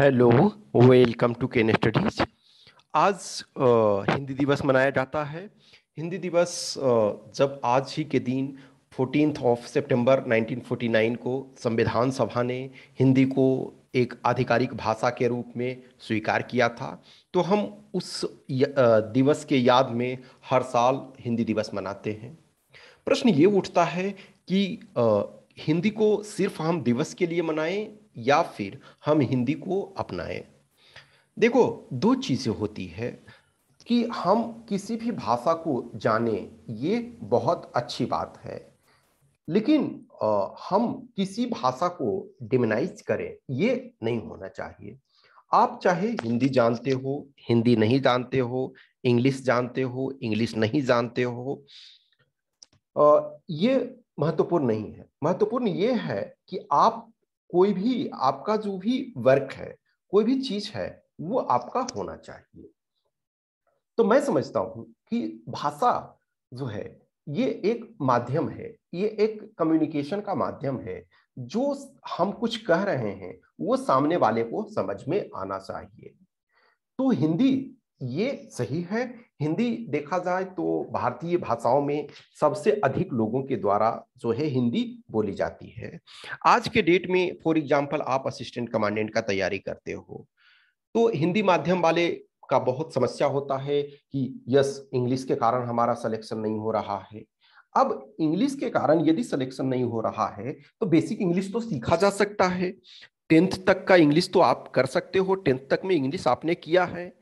hello welcome to ken studies आज हिंदी दिवस मनाया जाता है हिंदी दिवस जब आज ही के दिन फोर्टीन ऑफ सितंबर 1949 को संविधान सभा ने हिंदी को एक आधिकारिक भाषा के रूप में स्वीकार किया था तो हम उस दिवस के याद में हर साल हिंदी दिवस मनाते हैं प्रश्न ये उठता है कि हिंदी को सिर्फ हम दिवस के लिए मनाएं या फिर हम हिंदी को अपनाएं देखो दो चीज़ें होती है कि हम किसी भी भाषा को जाने ये बहुत अच्छी बात है लेकिन हम किसी भाषा को डिमिनाइज करें ये नहीं होना चाहिए आप चाहे हिंदी जानते हो हिंदी नहीं जानते हो इंग्लिश जानते हो इंग्लिश नहीं जानते हो ये महत्वपूर्ण नहीं है महत्वपूर्ण ये है कि आप कोई भी आपका जो भी वर्क है कोई भी चीज है वो आपका होना चाहिए तो मैं समझता हूं कि भाषा जो है ये एक माध्यम है ये एक कम्युनिकेशन का माध्यम है जो हम कुछ कह रहे हैं वो सामने वाले को समझ में आना चाहिए तो हिंदी ये सही है हिंदी देखा जाए तो भारतीय भाषाओं में सबसे अधिक लोगों के द्वारा जो है हिंदी बोली जाती है आज के डेट में फॉर एग्जांपल आप असिस्टेंट कमांडेंट का तैयारी करते हो तो हिंदी माध्यम वाले का बहुत समस्या होता है कि यस इंग्लिश के कारण हमारा सिलेक्शन नहीं हो रहा है अब इंग्लिश के कारण यदि सिलेक्शन नहीं हो रहा है तो बेसिक इंग्लिश तो सीखा जा सकता है टेंथ तक का इंग्लिश तो आप कर सकते हो टेंथ तक में इंग्लिश आपने किया है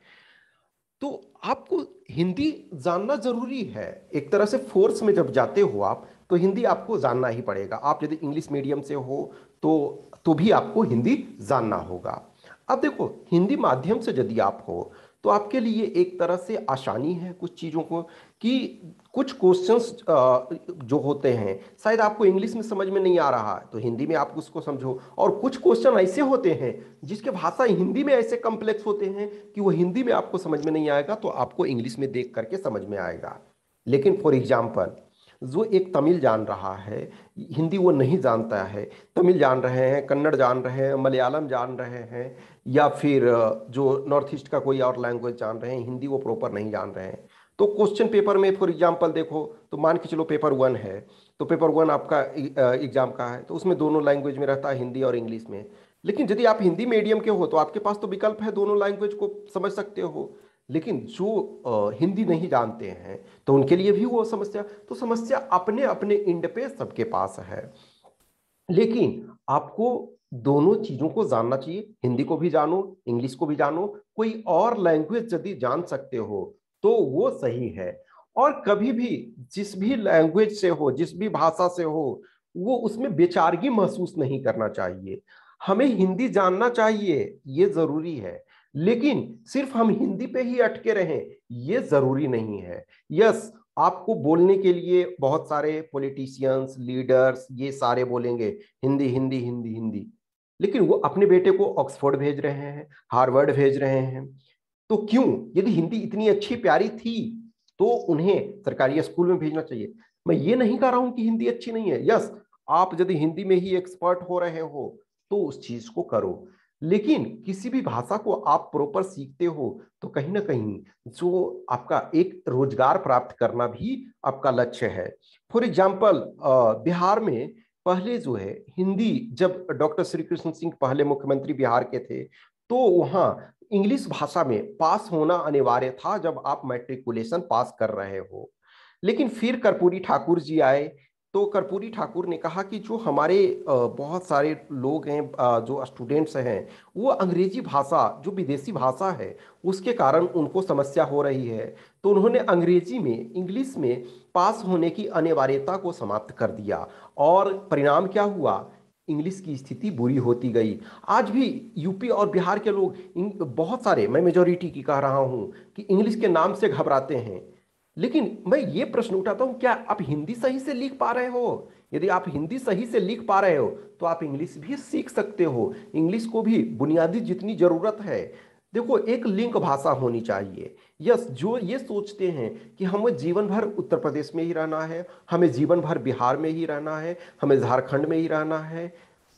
तो आपको हिंदी जानना जरूरी है एक तरह से फोर्स में जब जाते हो आप तो हिंदी आपको जानना ही पड़ेगा आप यदि इंग्लिश मीडियम से हो तो तो भी आपको हिंदी जानना होगा अब देखो हिंदी माध्यम से यदि आप हो तो आपके लिए एक तरह से आसानी है कुछ चीज़ों को कि कुछ क्वेश्चंस जो होते हैं शायद आपको इंग्लिश में समझ में नहीं आ रहा है तो हिंदी में आप उसको समझो और कुछ क्वेश्चन ऐसे होते हैं जिसके भाषा हिंदी में ऐसे कॉम्प्लेक्स होते हैं कि वो हिंदी में आपको समझ में नहीं आएगा तो आपको इंग्लिश में देख करके समझ में आएगा लेकिन फॉर एग्जाम्पल जो एक तमिल जान रहा है हिंदी वो नहीं जानता है तमिल जान रहे हैं कन्नड़ जान रहे हैं मलयालम जान रहे हैं या फिर जो नॉर्थ ईस्ट का कोई और लैंग्वेज जान रहे हैं हिंदी वो प्रॉपर नहीं जान रहे हैं तो क्वेश्चन पेपर में फॉर एग्जाम्पल देखो तो मान के चलो पेपर वन है तो पेपर वन आपका एग्जाम e, का है तो उसमें दोनों लैंग्वेज में रहता है हिंदी और इंग्लिश में लेकिन यदि आप हिंदी मीडियम के हो तो आपके पास तो विकल्प है दोनों लैंग्वेज को समझ सकते हो लेकिन जो हिंदी नहीं जानते हैं तो उनके लिए भी वो समस्या तो समस्या अपने अपने इंड पे सबके पास है लेकिन आपको दोनों चीजों को जानना चाहिए हिंदी को भी जानो इंग्लिश को भी जानो कोई और लैंग्वेज यदि जान सकते हो तो वो सही है और कभी भी जिस भी लैंग्वेज से हो जिस भी भाषा से हो वो उसमें बेचारगी महसूस नहीं करना चाहिए हमें हिंदी जानना चाहिए ये जरूरी है लेकिन सिर्फ हम हिंदी पे ही अटके रहें ये जरूरी नहीं है यस आपको बोलने के लिए बहुत सारे पॉलिटिशियंस लीडर्स ये सारे बोलेंगे हिंदी हिंदी हिंदी हिंदी लेकिन वो अपने बेटे को ऑक्सफोर्ड भेज रहे हैं हार्वर्ड भेज रहे हैं तो क्यों यदि हिंदी इतनी अच्छी प्यारी थी तो उन्हें सरकारी स्कूल में भेजना चाहिए मैं ये नहीं कह रहा हूं कि हिंदी अच्छी नहीं है यस आप यदि हिंदी में ही एक्सपर्ट हो रहे हो तो उस चीज को करो लेकिन किसी भी भाषा को आप प्रॉपर सीखते हो तो कहीं ना कहीं जो आपका एक रोजगार प्राप्त करना भी आपका लक्ष्य है फॉर एग्जाम्पल बिहार में पहले जो है हिंदी जब डॉक्टर श्री कृष्ण सिंह पहले मुख्यमंत्री बिहार के थे तो वहाँ इंग्लिश भाषा में पास होना अनिवार्य था जब आप मैट्रिकुलेशन पास कर रहे हो लेकिन फिर कर्पूरी ठाकुर जी आए तो कर्पूरी ठाकुर ने कहा कि जो हमारे बहुत सारे लोग हैं जो स्टूडेंट्स हैं वो अंग्रेजी भाषा जो विदेशी भाषा है उसके कारण उनको समस्या हो रही है तो उन्होंने अंग्रेजी में इंग्लिश में पास होने की अनिवार्यता को समाप्त कर दिया और परिणाम क्या हुआ इंग्लिश की स्थिति बुरी होती गई आज भी यूपी और बिहार के लोग बहुत सारे मैं मेजोरिटी की कह रहा हूँ कि इंग्लिश के नाम से घबराते हैं लेकिन मैं ये प्रश्न उठाता हूँ क्या आप हिंदी सही से लिख पा रहे हो यदि आप हिंदी सही से लिख पा रहे हो तो आप इंग्लिश भी सीख सकते हो इंग्लिश को भी बुनियादी जितनी ज़रूरत है देखो एक लिंक भाषा होनी चाहिए यस जो ये सोचते हैं कि हमें जीवन भर उत्तर प्रदेश में ही रहना है हमें जीवन भर बिहार में ही रहना है हमें झारखंड में ही रहना है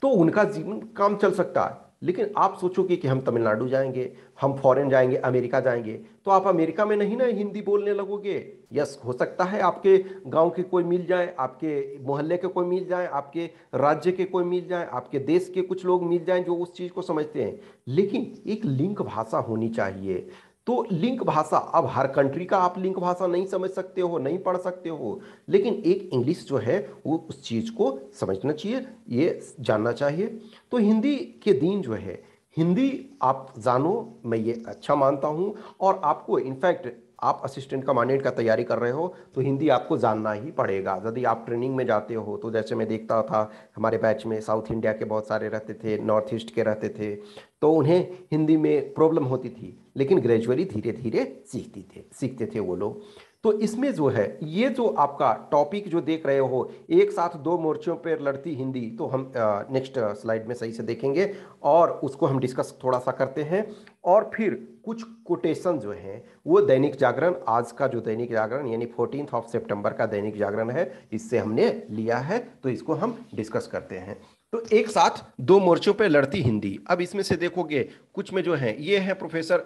तो उनका जीवन काम चल सकता है लेकिन आप सोचोगे कि हम तमिलनाडु जाएंगे हम फॉरेन जाएंगे अमेरिका जाएंगे तो आप अमेरिका में नहीं ना हिंदी बोलने लगोगे यस हो सकता है आपके गांव के कोई मिल जाए आपके मोहल्ले के कोई मिल जाए आपके राज्य के कोई मिल जाए आपके देश के कुछ लोग मिल जाएं जो उस चीज़ को समझते हैं लेकिन एक लिंक भाषा होनी चाहिए तो लिंक भाषा अब हर कंट्री का आप लिंक भाषा नहीं समझ सकते हो नहीं पढ़ सकते हो लेकिन एक इंग्लिश जो है वो उस चीज़ को समझना चाहिए ये जानना चाहिए तो हिंदी के दिन जो है हिंदी आप जानो मैं ये अच्छा मानता हूँ और आपको इनफैक्ट आप असिस्टेंट कमांडेंट का तैयारी कर रहे हो तो हिंदी आपको जानना ही पड़ेगा यदि आप ट्रेनिंग में जाते हो तो जैसे मैं देखता था हमारे बैच में साउथ इंडिया के बहुत सारे रहते थे नॉर्थ ईस्ट के रहते थे तो उन्हें हिंदी में प्रॉब्लम होती थी लेकिन ग्रेजुअली धीरे धीरे सीखती थे सीखते थे वो लोग तो इसमें जो है ये जो आपका टॉपिक जो देख रहे हो एक साथ दो मोर्चों पर लड़ती हिंदी तो हम नेक्स्ट स्लाइड में सही से देखेंगे और उसको हम डिस्कस थोड़ा सा करते हैं और फिर कुछ कोटेशन जो हैं वो दैनिक जागरण आज का जो दैनिक जागरण यानी फोर्टीन ऑफ सेप्टेम्बर का दैनिक जागरण है इससे हमने लिया है तो इसको हम डिस्कस करते हैं तो एक साथ दो मोर्चों पर लड़ती हिंदी अब इसमें से देखोगे कुछ में जो है ये है प्रोफेसर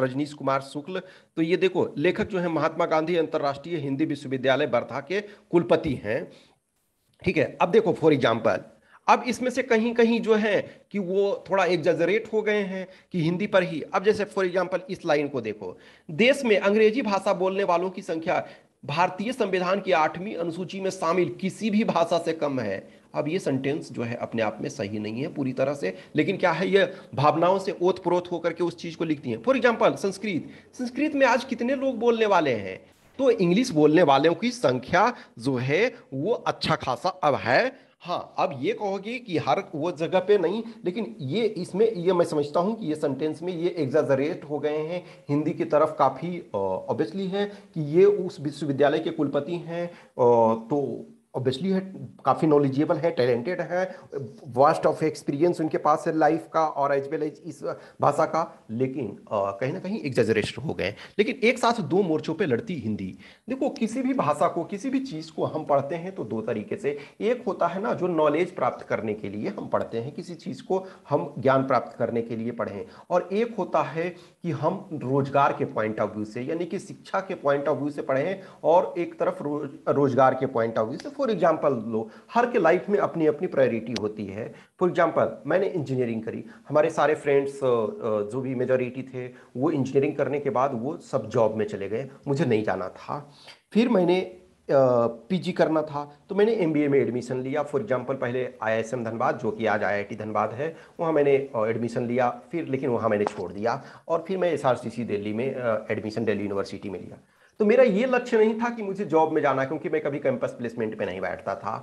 रजनीश कुमार शुक्ल तो ये देखो लेखक जो है महात्मा गांधी अंतर्राष्ट्रीय हिंदी विश्वविद्यालय बर्था के कुलपति हैं ठीक है अब देखो फॉर एग्जाम्पल अब इसमें से कहीं कहीं जो है कि वो थोड़ा एग्जरेट हो गए हैं कि हिंदी पर ही अब जैसे फॉर एग्जाम्पल इस लाइन को देखो देश में अंग्रेजी भाषा बोलने वालों की संख्या भारतीय संविधान की आठवीं अनुसूची में शामिल किसी भी भाषा से कम है अब ये सेंटेंस जो है अपने आप में सही नहीं है पूरी तरह से लेकिन क्या है ये भावनाओं से ओत प्रोत होकर के उस चीज को लिखती है फॉर एग्जाम्पल संस्कृत संस्कृत में आज कितने लोग बोलने वाले हैं तो इंग्लिश बोलने वालों की संख्या जो है वो अच्छा खासा अब है हाँ अब ये कहोगे कि हर वो जगह पे नहीं लेकिन ये इसमें ये मैं समझता हूँ कि ये सेंटेंस में ये एग्जाजरेट हो गए हैं हिंदी की तरफ काफ़ी ऑब्वियसली है कि ये उस विश्वविद्यालय के कुलपति हैं तो ऑब्वियसली है काफ़ी नॉलेजेबल है टैलेंटेड है वास्ट ऑफ एक्सपीरियंस उनके पास है लाइफ का और एज वेल एज इस भाषा का लेकिन कहीं ना कहीं एग्जेजरेशन हो गए लेकिन एक साथ दो मोर्चों पे लड़ती हिंदी देखो किसी भी भाषा को किसी भी चीज़ को हम पढ़ते हैं तो दो तरीके से एक होता है ना जो नॉलेज प्राप्त करने के लिए हम पढ़ते हैं किसी चीज़ को हम ज्ञान प्राप्त करने के लिए पढ़ें और एक होता है कि हम रोजगार के पॉइंट ऑफ व्यू से यानी कि शिक्षा के पॉइंट ऑफ व्यू से पढ़ें और एक तरफ रोजगार के पॉइंट ऑफ व्यू से फॉर एग्जाम्पल लो हर के लाइफ में अपनी अपनी प्रायोरिटी होती है फॉर एग्जाम्पल मैंने इंजीनियरिंग करी हमारे सारे फ्रेंड्स जो भी मेजोरिटी थे वो इंजीनियरिंग करने के बाद वो सब जॉब में चले गए मुझे नहीं जाना था फिर मैंने पीजी करना था तो मैंने एमबीए में एडमिशन लिया फॉर एग्जांपल पहले आईएसएम धनबाद जो कि आज आईआईटी धनबाद है वहाँ मैंने एडमिशन लिया फिर लेकिन वहाँ मैंने छोड़ दिया और फिर मैं एसआरसीसी दिल्ली में एडमिशन दिल्ली यूनिवर्सिटी में लिया तो मेरा ये लक्ष्य नहीं था कि मुझे जॉब में जाना क्योंकि मैं कभी कैंपस प्लेसमेंट पे नहीं बैठता था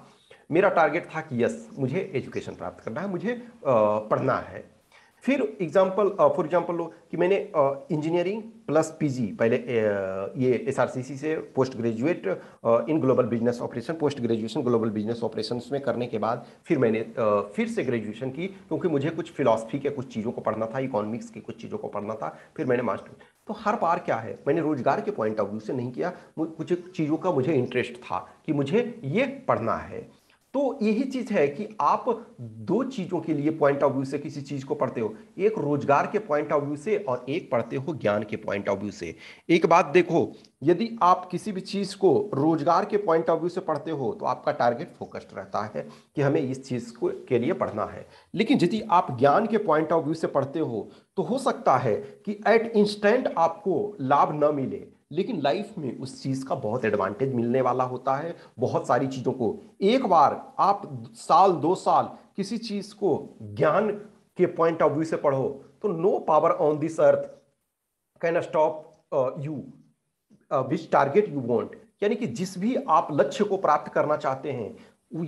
मेरा टारगेट था कि यस मुझे एजुकेशन प्राप्त करना है मुझे पढ़ना है फिर एग्जाम्पल फॉर एग्जाम्पल लो कि मैंने इंजीनियरिंग प्लस पीजी पहले ये एसआरसीसी से post graduate in global business operation post graduation global business operation में करने के बाद फिर मैंने फिर से ग्रेजुएशन की क्योंकि मुझे कुछ फिलॉसफी के कुछ चीज़ों को पढ़ना था इकोनॉमिक्स की कुछ चीज़ों को पढ़ना था फिर मैंने मास्टर तो हर बार क्या है मैंने रोजगार के पॉइंट ऑफ व्यू से नहीं किया कुछ चीज़ों का मुझे इंटरेस्ट था कि मुझे ये पढ़ना है तो यही चीज है कि आप दो चीजों के लिए पॉइंट ऑफ व्यू से किसी चीज को पढ़ते हो एक रोजगार के पॉइंट ऑफ व्यू से और एक पढ़ते हो ज्ञान के पॉइंट ऑफ व्यू से एक बात देखो यदि आप किसी भी चीज को रोजगार के पॉइंट ऑफ व्यू से पढ़ते हो तो आपका टारगेट फोकस्ड रहता है कि हमें इस चीज को के लिए पढ़ना है लेकिन यदि आप ज्ञान के पॉइंट ऑफ व्यू से पढ़ते हो तो हो सकता है कि एट इंस्टेंट आपको लाभ न मिले लेकिन लाइफ में उस चीज का बहुत एडवांटेज मिलने वाला होता है बहुत सारी चीजों को एक बार आप साल दो साल किसी चीज को ज्ञान के पॉइंट ऑफ व्यू से पढ़ो तो no power on this earth can stop you which target you want यानी कि जिस भी आप लक्ष्य को प्राप्त करना चाहते हैं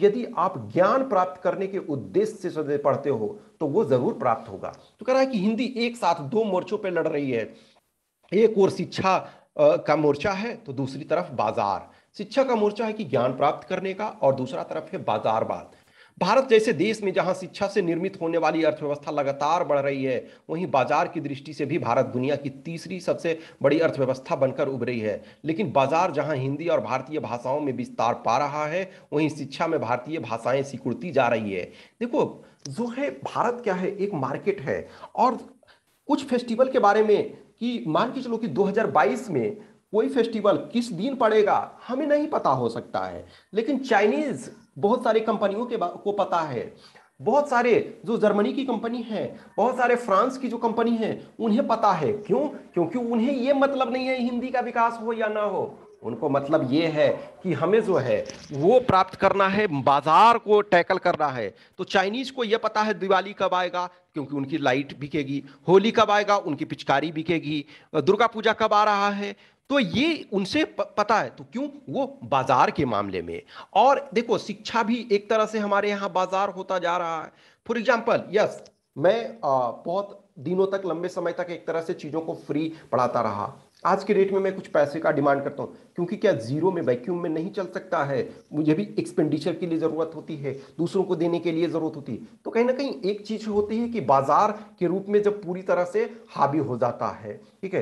यदि आप ज्ञान प्राप्त करने के उद्देश्य से पढ़ते हो तो वो जरूर प्राप्त होगा तो कह रहा है कि हिंदी एक साथ दो मोर्चों पर लड़ रही है एक और शिक्षा का मोर्चा है तो दूसरी तरफ बाजार शिक्षा का मोर्चा है कि ज्ञान प्राप्त करने का और दूसरा तरफ है बाजारवाद भारत जैसे देश में जहां शिक्षा से निर्मित होने वाली अर्थव्यवस्था लगातार बढ़ रही है वहीं बाजार की दृष्टि से भी भारत दुनिया की तीसरी सबसे बड़ी अर्थव्यवस्था बनकर उभरी है लेकिन बाजार जहां हिंदी और भारतीय भाषाओं में विस्तार पा रहा है वहीं शिक्षा में भारतीय भाषाएं सिकुड़ती जा रही है देखो जो है भारत क्या है एक मार्केट है और कुछ फेस्टिवल के बारे में कि मान के चलो कि 2022 में कोई फेस्टिवल किस दिन पड़ेगा हमें नहीं पता हो सकता है लेकिन चाइनीज बहुत सारी कंपनियों के को पता है बहुत सारे जो जर्मनी की कंपनी है बहुत सारे फ्रांस की जो कंपनी है उन्हें पता है क्यों क्योंकि उन्हें यह मतलब नहीं है हिंदी का विकास हो या ना हो उनको मतलब ये है कि हमें जो है वो प्राप्त करना है बाजार को टैकल करना है तो चाइनीज को ये पता है दिवाली कब आएगा क्योंकि उनकी लाइट बिकेगी होली कब आएगा उनकी पिचकारी बिकेगी दुर्गा पूजा कब आ रहा है तो ये उनसे पता है तो क्यों वो बाजार के मामले में और देखो शिक्षा भी एक तरह से हमारे यहाँ बाजार होता जा रहा है फॉर एग्जाम्पल यस मैं बहुत दिनों तक लंबे समय तक एक तरह से चीज़ों को फ्री पढ़ाता रहा आज के रेट में मैं कुछ पैसे का डिमांड करता हूँ क्योंकि क्या जीरो में वैक्यूम में नहीं चल सकता है मुझे भी एक्सपेंडिचर के लिए ज़रूरत होती है दूसरों को देने के लिए ज़रूरत होती है तो कहीं ना कहीं एक चीज़ होती है कि बाजार के रूप में जब पूरी तरह से हावी हो जाता है ठीक है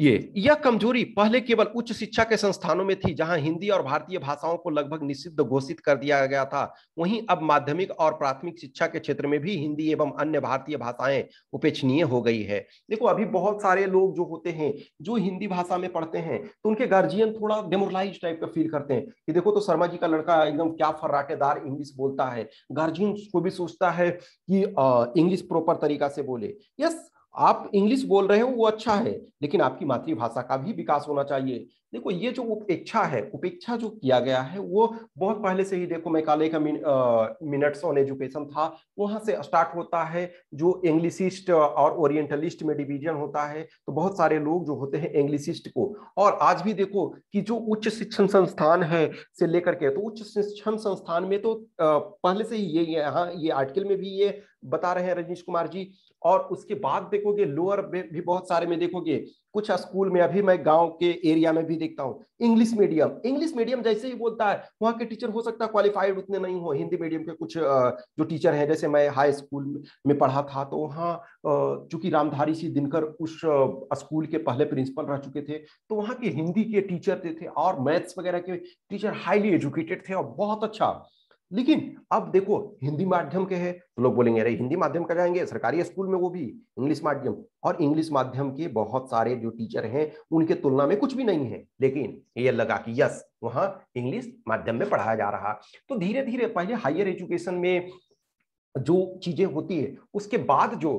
ये यह कमजोरी पहले केवल उच्च शिक्षा के संस्थानों में थी जहां हिंदी और भारतीय भाषाओं को लगभग निषिद्ध घोषित कर दिया गया था वहीं अब माध्यमिक और प्राथमिक शिक्षा के क्षेत्र में भी हिंदी एवं अन्य भारतीय भाषाएं उपेक्षणीय हो गई है देखो अभी बहुत सारे लोग जो होते हैं जो हिंदी भाषा में पढ़ते हैं तो उनके गार्जियन थोड़ा डेमोरलाइज टाइप का फील करते हैं कि देखो तो शर्मा जी का लड़का एकदम क्या फर्राटेदार इंग्लिश बोलता है गार्जियन को भी सोचता है कि इंग्लिश प्रॉपर तरीका से बोले यस आप इंग्लिश बोल रहे हो वो अच्छा है लेकिन आपकी मातृभाषा का भी विकास होना चाहिए देखो ये जो उपेक्षा है उपेक्षा जो किया गया है वो बहुत पहले से ही देखो मैकाले का मिन, आ, मिनट्स ऑन एजुकेशन था वहाँ से स्टार्ट होता है जो इंग्लिशिस्ट और ओरिएंटलिस्ट में डिवीजन होता है तो बहुत सारे लोग जो होते हैं इंग्लिशिस्ट को और आज भी देखो कि जो उच्च शिक्षण संस्थान है से लेकर के तो उच्च शिक्षण संस्थान में तो आ, पहले से ही ये यहाँ ये आर्टिकल में भी ये बता रहे हैं रजनीश कुमार जी और उसके बाद देखोगे लोअर में भी बहुत सारे में देखोगे कुछ स्कूल में अभी मैं गांव के एरिया में भी देखता हूँ इंग्लिश मीडियम इंग्लिश मीडियम जैसे ही बोलता है वहाँ के टीचर हो सकता है क्वालिफाइड उतने नहीं हो हिंदी मीडियम के कुछ जो टीचर है जैसे मैं हाई स्कूल में पढ़ा था तो वहाँ चूंकि रामधारी सिंह दिनकर उस स्कूल के पहले प्रिंसिपल रह चुके थे तो वहाँ के हिंदी के टीचर थे और मैथ्स वगैरह के टीचर हाईली एजुकेटेड थे और बहुत अच्छा लेकिन अब देखो हिंदी माध्यम के है तो लोग बोलेंगे अरे हिंदी माध्यम का जाएंगे सरकारी स्कूल में वो भी इंग्लिश माध्यम और इंग्लिश माध्यम के बहुत सारे जो टीचर हैं उनके तुलना में कुछ भी नहीं है लेकिन ये लगा कि यस वहां इंग्लिश माध्यम में पढ़ाया जा रहा तो धीरे धीरे पहले हायर एजुकेशन में जो चीजें होती है उसके बाद जो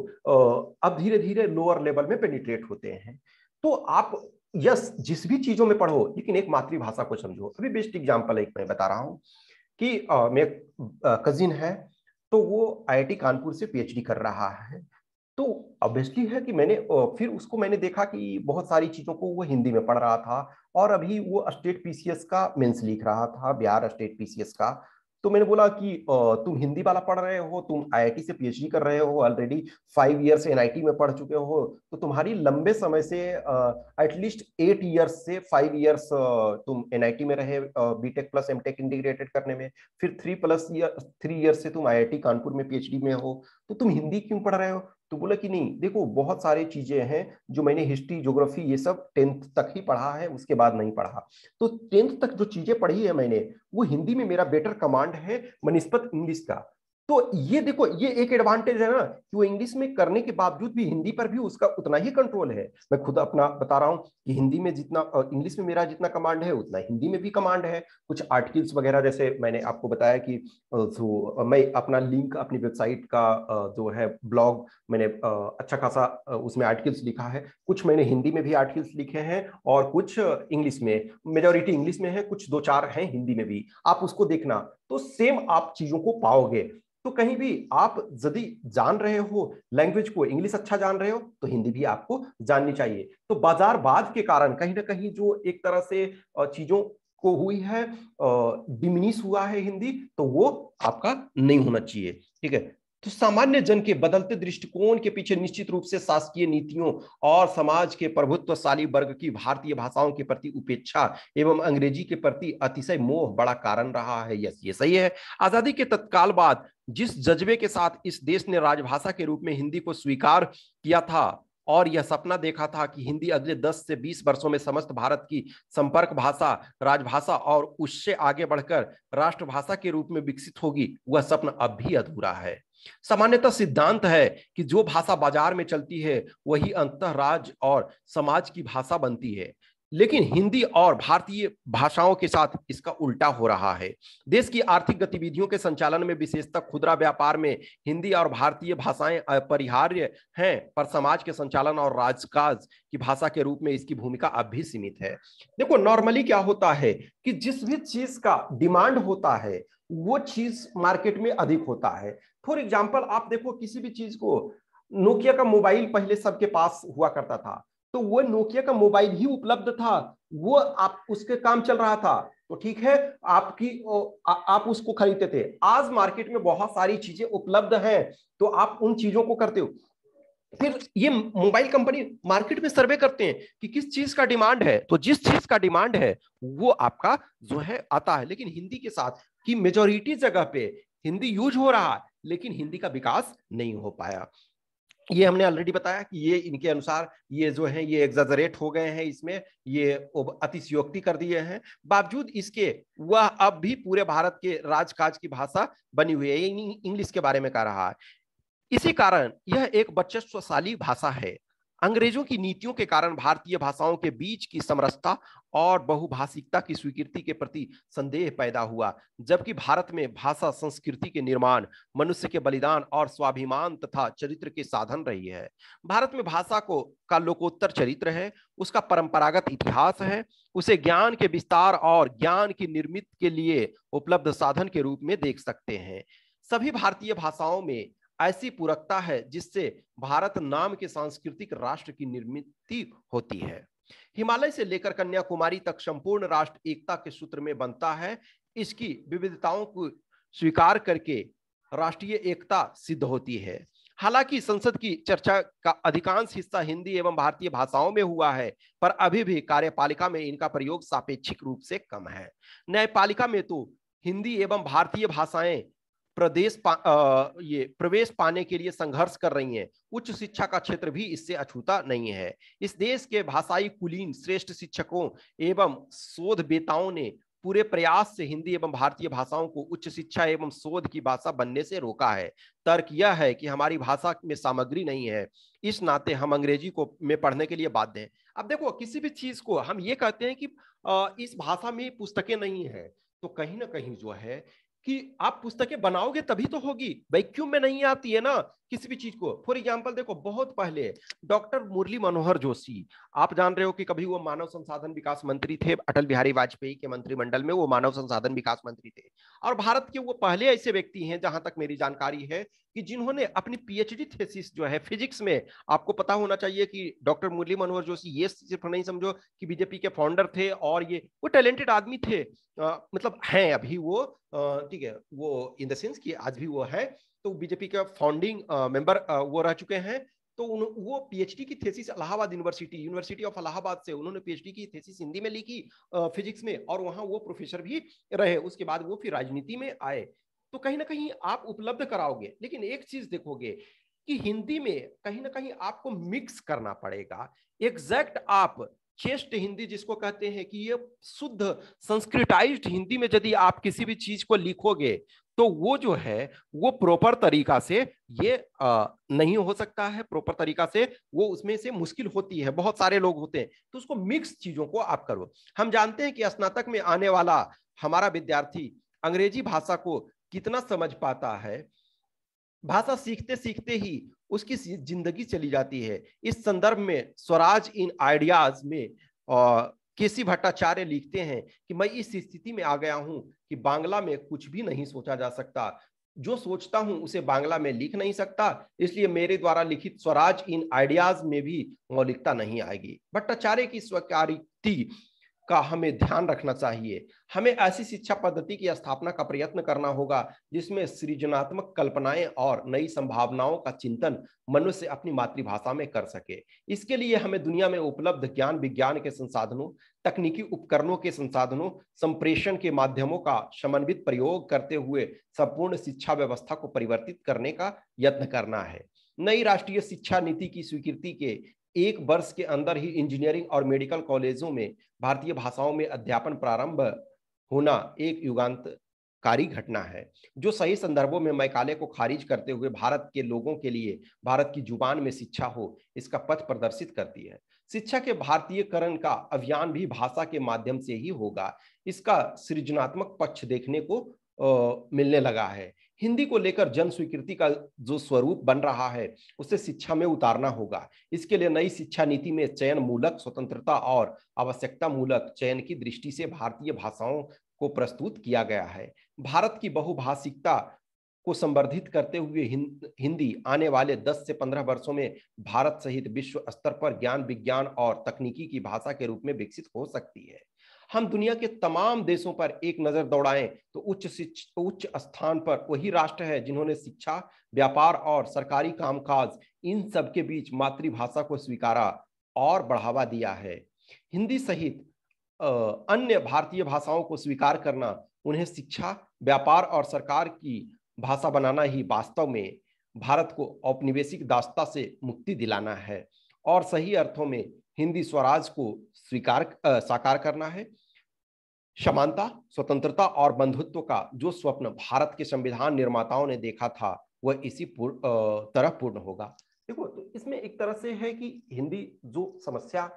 अब धीरे धीरे लोअर लेवल में पेनिट्रेट होते हैं तो आप यस जिस भी चीजों में पढ़ो लेकिन एक मातृभाषा को समझो अभी बेस्ट एग्जाम्पल एक मैं बता रहा हूँ कि मेरा कजिन है तो वो आईआईटी कानपुर से पीएचडी कर रहा है तो ऑब्वियसली है कि मैंने फिर उसको मैंने देखा कि बहुत सारी चीज़ों को वो हिंदी में पढ़ रहा था और अभी वो स्टेट पीसीएस का मेंस लिख रहा था बिहार स्टेट पीसीएस का तो मैंने बोला कि तुम हिंदी वाला पढ़ रहे हो तुम आईआईटी से पीएचडी कर रहे हो ऑलरेडी फाइव ईयर्स एनआईटी में पढ़ चुके हो तो तुम्हारी लंबे समय से एटलीस्ट एट ईयर्स से फाइव ईयर्स तुम एनआईटी में रहे बीटेक प्लस एमटेक इंटीग्रेटेड करने में फिर three plus year three year से तुम आई कानपुर में पीएचडी में हो तो तुम हिंदी क्यों पढ़ रहे हो तो बोला कि नहीं देखो बहुत सारे चीजें हैं जो मैंने हिस्ट्री ज्योग्राफी ये सब टेंथ तक ही पढ़ा है उसके बाद नहीं पढ़ा तो टेंथ तक जो चीजें पढ़ी है मैंने वो हिंदी में मेरा बेटर कमांड है मनिस्पत इंग्लिश का तो ये देखो ये एक एडवांटेज है ना कि वो इंग्लिश में करने के बावजूद भी हिंदी पर भी उसका उतना ही कंट्रोल है मैं खुद अपना बता रहा हूँ कि हिंदी में जितना इंग्लिश में मेरा जितना कमांड है उतना हिंदी में भी कमांड है कुछ आर्टिकल्स वगैरह जैसे मैंने आपको बताया कि जो मैं अपना लिंक अपनी वेबसाइट का जो है ब्लॉग मैंने अच्छा खासा उसमें आर्टिकल्स लिखा है कुछ मैंने हिंदी में भी आर्टिकल्स लिखे हैं और कुछ इंग्लिश में मेजोरिटी इंग्लिश में है कुछ दो चार हैं हिंदी में भी आप उसको देखना तो सेम आप चीजों को पाओगे तो कहीं भी आप यदि जान रहे हो लैंग्वेज को इंग्लिश अच्छा जान रहे हो तो हिंदी भी आपको जाननी चाहिए तो बाजारवाद के कारण कहीं ना कहीं जो एक तरह से चीजों को हुई है डिमिनिश हुआ है हिंदी तो वो आपका नहीं होना चाहिए ठीक है तो सामान्य जन के बदलते दृष्टिकोण के पीछे निश्चित रूप से शासकीय नीतियों और समाज के प्रभुत्वशाली वर्ग की भारतीय भाषाओं के प्रति उपेक्षा एवं अंग्रेजी के प्रति अतिशय मोह बड़ा कारण रहा है यस ये सही है आजादी के तत्काल बाद जिस जज्बे के साथ इस देश ने राजभाषा के रूप में हिंदी को स्वीकार किया था और यह सपना देखा था कि हिंदी अगले 10 से 20 वर्षों में समस्त भारत की संपर्क भाषा राजभाषा और उससे आगे बढ़कर राष्ट्रभाषा के रूप में विकसित होगी वह सपना अब भी अधूरा है सामान्यतः सिद्धांत है कि जो भाषा बाजार में चलती है वही अंतर राज और समाज की भाषा बनती है लेकिन हिंदी और भारतीय भाषाओं के साथ इसका उल्टा हो रहा है देश की आर्थिक गतिविधियों के संचालन में विशेषतः खुदरा व्यापार में हिंदी और भारतीय भाषाएं अपरिहार्य हैं पर समाज के संचालन और राजकाज की भाषा के रूप में इसकी भूमिका अब भी सीमित है देखो नॉर्मली क्या होता है कि जिस भी चीज का डिमांड होता है वो चीज मार्केट में अधिक होता है फॉर एग्जाम्पल आप देखो किसी भी चीज को नोकिया का मोबाइल पहले सबके पास हुआ करता था तो वो नोकिया का मोबाइल ही उपलब्ध था वो आप उसके काम चल रहा था तो ठीक है आपकी आ, आप उसको खरीदते थे आज मार्केट में बहुत सारी चीजें उपलब्ध हैं तो आप उन चीजों को करते हो फिर ये मोबाइल कंपनी मार्केट में सर्वे करते हैं कि किस चीज का डिमांड है तो जिस चीज का डिमांड है वो आपका जो है आता है लेकिन हिंदी के साथ की मेजोरिटी जगह पे हिंदी यूज हो रहा है लेकिन हिंदी का विकास नहीं हो पाया ये हमने ऑलरेडी बताया कि ये इनके अनुसार ये जो है ये एग्जरेट हो गए हैं इसमें ये अतिशयोक्ति कर दिए हैं बावजूद इसके वह अब भी पूरे भारत के राजकाज की भाषा बनी हुई है इंग्लिश के बारे में कह रहा है इसी कारण यह एक वर्चस्वशाली भाषा है अंग्रेजों की नीतियों के कारण भारतीय भाषाओं के बीच की समरसता और बहुभाषिकता की स्वीकृति के प्रति संदेह पैदा हुआ जबकि भारत में भाषा संस्कृति के निर्माण मनुष्य के बलिदान और स्वाभिमान तथा चरित्र के साधन रही है भारत में भाषा को का लोकोत्तर चरित्र है उसका परंपरागत इतिहास है उसे ज्ञान के विस्तार और ज्ञान की निर्मित के लिए उपलब्ध साधन के रूप में देख सकते हैं सभी भारतीय भाषाओं में ऐसी पूरकता है जिससे भारत नाम के सांस्कृतिक राष्ट्र की निर्मित होती है हिमालय से लेकर कन्याकुमारी तक संपूर्ण राष्ट्र एकता के सूत्र में बनता है इसकी विविधताओं को स्वीकार करके राष्ट्रीय एकता सिद्ध होती है हालांकि संसद की चर्चा का अधिकांश हिस्सा हिंदी एवं भारतीय भाषाओं में हुआ है पर अभी भी कार्यपालिका में इनका प्रयोग सापेक्षिक रूप से कम है न्यायपालिका में तो हिंदी एवं भारतीय भाषाएं प्रदेश पा, आ, ये प्रवेश पाने के लिए संघर्ष कर रही हैं उच्च शिक्षा का क्षेत्र भी इससे अछूता नहीं है इस देश के भाषाई कुलीन श्रेष्ठ शिक्षकों एवं शोध बेताओं ने पूरे प्रयास से हिंदी एवं भारतीय भाषाओं को उच्च शिक्षा एवं शोध की भाषा बनने से रोका है तर्क यह है कि हमारी भाषा में सामग्री नहीं है इस नाते हम अंग्रेजी को में पढ़ने के लिए बाध्य हैं अब देखो किसी भी चीज को हम ये कहते हैं कि इस भाषा में पुस्तकें नहीं है तो कहीं ना कहीं जो है कि आप पुस्तकें बनाओगे तभी तो होगी वैक्यूम में नहीं आती है ना किसी भी चीज को फॉर एग्जाम्पल देखो बहुत पहले डॉक्टर मुरली मनोहर जोशी आप जान रहे हो कि कभी वो मानव संसाधन विकास मंत्री थे अटल बिहारी वाजपेयी के मंत्रिमंडल में वो मानव संसाधन विकास मंत्री थे और भारत के वो पहले ऐसे व्यक्ति हैं जहां तक मेरी जानकारी है कि जिन्होंने अपनी पीएचडी थेसिस जो है फिजिक्स में आपको पता होना चाहिए कि डॉक्टर मुरली मनोहर जोशी ये सिर्फ नहीं समझो कि बीजेपी के फाउंडर थे और ये वो टैलेंटेड आदमी थे आ, मतलब हैं अभी वो ठीक है वो इन द सेंस कि आज भी वो है तो बीजेपी का फाउंडिंग मेंबर uh, uh, वो रह चुके हैं तो उन, वो पीएचडी की thesis Allahabad university university of Allahabad से उन्होंने पीएचडी की थेसिस हिंदी में लिखी फिजिक्स uh, में और वहां वो प्रोफेसर भी रहे उसके बाद वो फिर राजनीति में आए तो कहीं ना कहीं आप उपलब्ध कराओगे लेकिन एक चीज देखोगे कि हिंदी में कहीं ना कहीं आपको मिक्स करना पड़ेगा एग्जैक्ट आप चेस्ट हिंदी जिसको कहते हैं कि ये शुद्ध संस्कृताइज हिंदी में यदि आप किसी भी चीज को लिखोगे तो वो जो है वो प्रॉपर तरीका से ये आ, नहीं हो सकता है प्रॉपर तरीका से वो उसमें से मुश्किल होती है बहुत सारे लोग होते हैं तो उसको मिक्स चीजों को आप करो हम जानते हैं कि स्नातक में आने वाला हमारा विद्यार्थी अंग्रेजी भाषा को कितना समझ पाता है भाषा सीखते सीखते ही उसकी जिंदगी चली जाती है इस संदर्भ में स्वराज इन आइडियाज में केसी भट्टाचार्य लिखते हैं कि मैं इस स्थिति में आ गया हूं कि बांग्ला में कुछ भी नहीं सोचा जा सकता जो सोचता हूं उसे बांग्ला में लिख नहीं सकता इसलिए मेरे द्वारा लिखित स्वराज इन आइडियाज में भी मौलिकता नहीं आएगी भट्टाचार्य की स्वकारिति का हमें ध्यान रखना चाहिए हमें ऐसी शिक्षा पद्धति की स्थापना का प्रयत्न करना होगा जिसमें सृजनात्मक कल्पनाएं और नई संभावनाओं का चिंतन मनुष्य अपनी मातृभाषा में कर सके इसके लिए हमें दुनिया में उपलब्ध ज्ञान विज्ञान के संसाधनों तकनीकी उपकरणों के संसाधनों संप्रेषण के माध्यमों का समन्वित प्रयोग करते हुए संपूर्ण शिक्षा व्यवस्था को परिवर्तित करने का यत्न करना है नई राष्ट्रीय शिक्षा नीति की स्वीकृति के एक वर्ष के अंदर ही इंजीनियरिंग और मेडिकल कॉलेजों में भारतीय भाषाओं में अध्यापन प्रारंभ होना एक युगांतकारी घटना है जो सही संदर्भों में मैकाले को खारिज करते हुए भारत के लोगों के लिए भारत की जुबान में शिक्षा हो इसका पथ प्रदर्शित करती है शिक्षा के भारतीयकरण का अभियान भी भाषा के माध्यम से ही होगा इसका सृजनात्मक पक्ष देखने को मिलने लगा है हिंदी को लेकर जन स्वीकृति का जो स्वरूप बन रहा है उसे शिक्षा में उतारना होगा इसके लिए नई शिक्षा नीति में चयन मूलक स्वतंत्रता और आवश्यकता मूलक चयन की दृष्टि से भारतीय भाषाओं को प्रस्तुत किया गया है भारत की बहुभाषिकता को संवर्धित करते हुए हिंदी आने वाले 10 से 15 वर्षों में भारत सहित विश्व स्तर पर ज्ञान विज्ञान और तकनीकी की भाषा के रूप में विकसित हो सकती है हम दुनिया के तमाम देशों पर एक नजर दौड़ाएं तो उच्च उच्च स्थान पर वही राष्ट्र है जिन्होंने शिक्षा व्यापार और सरकारी कामकाज इन सब के बीच मातृभाषा को स्वीकारा और बढ़ावा दिया है हिंदी सहित अन्य भारतीय भाषाओं को स्वीकार करना उन्हें शिक्षा व्यापार और सरकार की भाषा बनाना ही वास्तव में भारत को औपनिवेशिक दास्ता से मुक्ति दिलाना है और सही अर्थों में हिंदी स्वराज को स्वीकार साकार करना है समानता स्वतंत्रता और बंधुत्व का जो स्वप्न भारत के संविधान निर्माताओं ने देखा था वह इसी पूर, तरह पूर्ण होगा देखो तो इसमें एक तरह से है कि हिंदी जो समस्या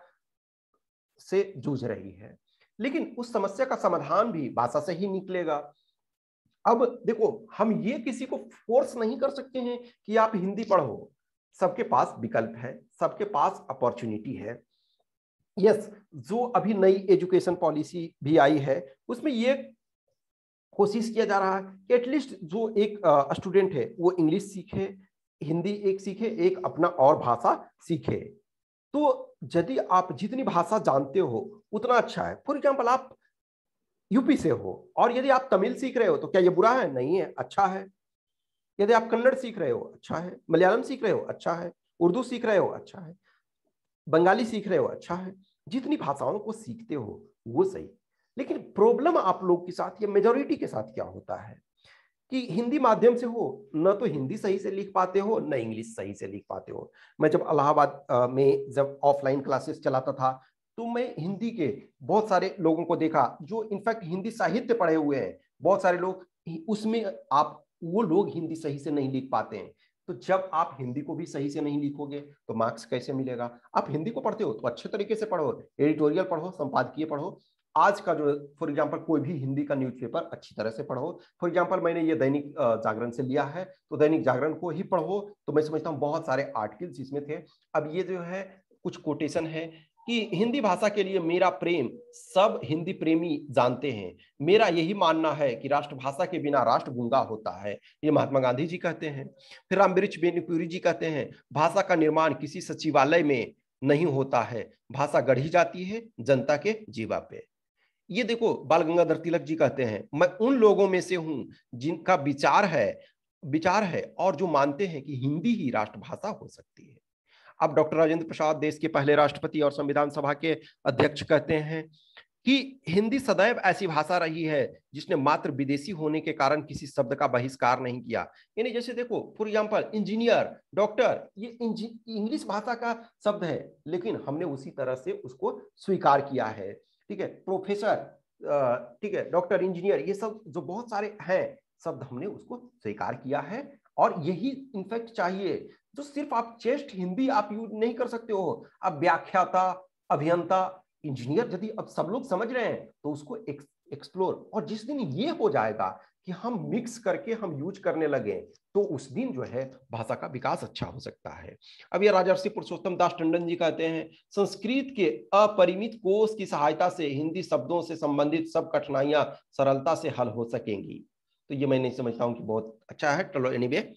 से जूझ रही है लेकिन उस समस्या का समाधान भी भाषा से ही निकलेगा अब देखो हम ये किसी को फोर्स नहीं कर सकते हैं कि आप हिंदी पढ़ो सबके पास विकल्प है सबके पास अपॉर्चुनिटी है यस yes, जो अभी नई एजुकेशन पॉलिसी भी आई है उसमें ये कोशिश किया जा रहा है कि एटलीस्ट जो एक स्टूडेंट है वो इंग्लिश सीखे हिंदी एक सीखे एक अपना और भाषा सीखे तो यदि आप जितनी भाषा जानते हो उतना अच्छा है फॉर एग्जाम्पल आप यूपी से हो और यदि आप तमिल सीख रहे हो तो क्या ये बुरा है नहीं है अच्छा है यदि आप कन्नड़ सीख रहे हो अच्छा है मलयालम सीख रहे हो अच्छा है उर्दू सीख रहे हो अच्छा है बंगाली सीख रहे हो अच्छा है जितनी भाषाओं को सीखते हो वो सही लेकिन प्रॉब्लम आप लोग के साथ या मेजोरिटी के साथ क्या होता है कि हिंदी माध्यम से हो न तो हिंदी सही से लिख पाते हो न इंग्लिश सही से लिख पाते हो मैं जब अलाहाबाद में जब ऑफलाइन क्लासेस चलाता था तो मैं हिंदी के बहुत सारे लोगों को देखा जो इनफैक्ट हिंदी साहित्य पढ़े हुए हैं बहुत सारे लोग उसमें आप वो लोग हिंदी सही से नहीं लिख पाते हैं तो जब आप हिंदी को भी सही से नहीं लिखोगे तो मार्क्स कैसे मिलेगा आप हिंदी को पढ़ते हो तो अच्छे तरीके से पढ़ो एडिटोरियल पढ़ो संपादकीय पढ़ो आज का जो फॉर एग्जाम्पल कोई भी हिंदी का न्यूज़पेपर अच्छी तरह से पढ़ो फॉर एग्जाम्पल मैंने ये दैनिक जागरण से लिया है तो दैनिक जागरण को ही पढ़ो तो मैं समझता हूँ बहुत सारे आर्टिकल्स इसमें थे अब ये जो है कुछ कोटेशन है कि हिंदी भाषा के लिए मेरा प्रेम सब हिंदी प्रेमी जानते हैं मेरा यही मानना है कि राष्ट्रभाषा के बिना राष्ट्र गुंगा होता है ये महात्मा गांधी जी कहते हैं फिर अम्बरीश बेनीपुरी जी कहते हैं भाषा का निर्माण किसी सचिवालय में नहीं होता है भाषा गढ़ी जाती है जनता के जीवा पे ये देखो बाल गंगाधर तिलक जी कहते हैं मैं उन लोगों में से हूं जिनका विचार है विचार है और जो मानते हैं कि हिंदी ही राष्ट्रभाषा हो सकती है अब डॉक्टर राजेंद्र प्रसाद देश के पहले राष्ट्रपति और संविधान सभा के अध्यक्ष कहते हैं कि हिंदी सदैव ऐसी भाषा रही है जिसने मात्र विदेशी होने के कारण किसी शब्द का बहिष्कार नहीं किया यानी जैसे देखो फॉर एग्जाम्पल इंजीनियर डॉक्टर ये इंग्लिश भाषा का शब्द है लेकिन हमने उसी तरह से उसको स्वीकार किया है ठीक है प्रोफेसर ठीक है डॉक्टर इंजीनियर ये सब जो बहुत सारे हैं शब्द हमने उसको स्वीकार किया है और यही इनफैक्ट चाहिए तो सिर्फ आप चेस्ट हिंदी आप यूज नहीं कर सकते हो आप व्याख्याता अभियंता इंजीनियर यदि अब सब लोग समझ रहे हैं तो उसको एक, एक्सप्लोर और जिस दिन ये हो जाएगा कि हम मिक्स करके हम यूज करने लगे तो उस दिन जो है भाषा का विकास अच्छा हो सकता है अब ये राजर्षि पुरुषोत्तम दास टंडन जी कहते हैं संस्कृत के अपरिमित कोष की सहायता से हिंदी शब्दों से संबंधित सब कठिनाइयां सरलता से हल हो सकेंगी तो ये मैं नहीं समझता हूँ कि बहुत अच्छा है एनीवे anyway,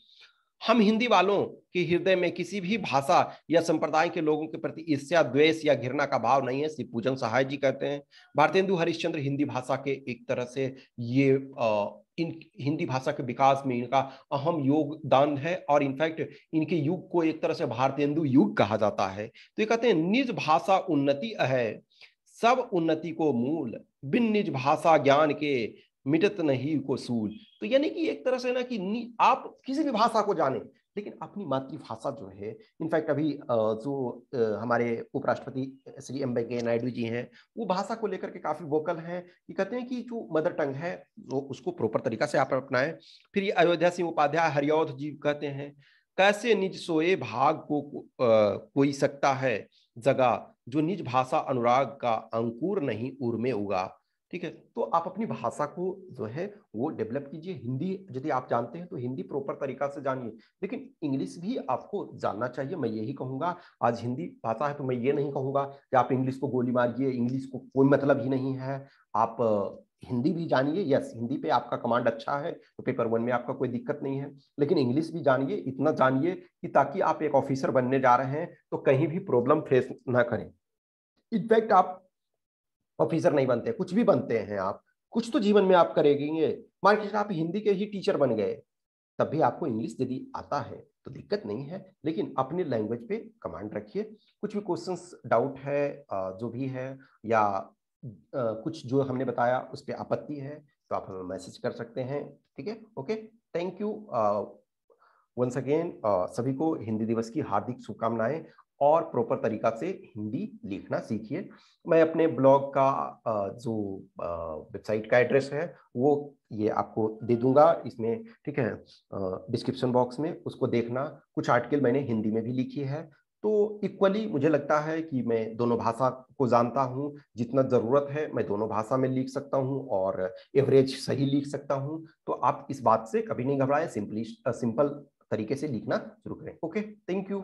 हम हिंदी वालों के हृदय में किसी भी भाषा या संप्रदाय के लोगों के प्रति ईर्ष्या द्वेष या घृणा का भाव नहीं है श्री पूजन सहाय जी कहते हैं भारतेंदु हरिश्चंद्र हिंदी भाषा के एक तरह से ये आ, इन हिंदी भाषा के विकास में इनका अहम योगदान है और इनफैक्ट इनके युग को एक तरह से भारतेंदु युग कहा जाता है तो ये कहते हैं निज भाषा उन्नति है सब उन्नति को मूल बिन निज भाषा ज्ञान के मिटत नहीं को सूल तो यानी कि एक तरह से ना कि आप किसी भी भाषा को जाने लेकिन अपनी मातृभाषा जो है इनफैक्ट अभी जो हमारे उपराष्ट्रपति श्री एम वेंकैया नायडू जी हैं वो भाषा को लेकर के काफ़ी वोकल हैं कि कहते हैं कि जो मदर टंग है वो उसको प्रॉपर तरीका से आप अपनाएं फिर ये अयोध्या सिंह उपाध्याय हरियौध जी कहते हैं कैसे निज सोए भाग को कोई सकता है जगह जो निज भाषा अनुराग का अंकुर नहीं उर्मे उगा ठीक है तो आप अपनी भाषा को जो है वो डेवलप कीजिए हिंदी यदि आप जानते हैं तो हिंदी प्रॉपर तरीका से जानिए लेकिन इंग्लिश भी आपको जानना चाहिए मैं यही कहूंगा आज हिंदी भाषा है तो मैं ये नहीं कहूंगा कि आप इंग्लिश को गोली मारिए इंग्लिश को कोई मतलब ही नहीं है आप हिंदी भी जानिए यस हिंदी पे आपका कमांड अच्छा है तो पेपर वन में आपका कोई दिक्कत नहीं है लेकिन इंग्लिश भी जानिए इतना जानिए कि ताकि आप एक ऑफिसर बनने जा रहे हैं तो कहीं भी प्रॉब्लम फेस ना करें इनफैक्ट आप ऑफिसर नहीं बनते कुछ भी बनते हैं आप कुछ तो जीवन में आप करेंगे मान लीजिए आप हिंदी के ही टीचर बन गए तब भी आपको इंग्लिश यदि आता है तो दिक्कत नहीं है लेकिन अपने लैंग्वेज पे कमांड रखिए कुछ भी क्वेश्चंस डाउट है जो भी है या कुछ जो हमने बताया उस पर आपत्ति है तो आप हमें मैसेज कर सकते हैं ठीक है okay thank you once again सभी को हिंदी दिवस की हार्दिक शुभकामनाएं और प्रॉपर तरीका से हिंदी लिखना सीखिए मैं अपने ब्लॉग का जो वेबसाइट का एड्रेस है वो ये आपको दे दूंगा इसमें ठीक है डिस्क्रिप्शन बॉक्स में उसको देखना कुछ आर्टिकल मैंने हिंदी में भी लिखी है तो इक्वली मुझे लगता है कि मैं दोनों भाषा को जानता हूँ जितना ज़रूरत है मैं दोनों भाषा में लिख सकता हूँ और एवरेज सही लिख सकता हूँ तो आप इस बात से कभी नहीं घबराएं सिंपली सिंपल तरीके से लिखना शुरू करें ओके थैंक यू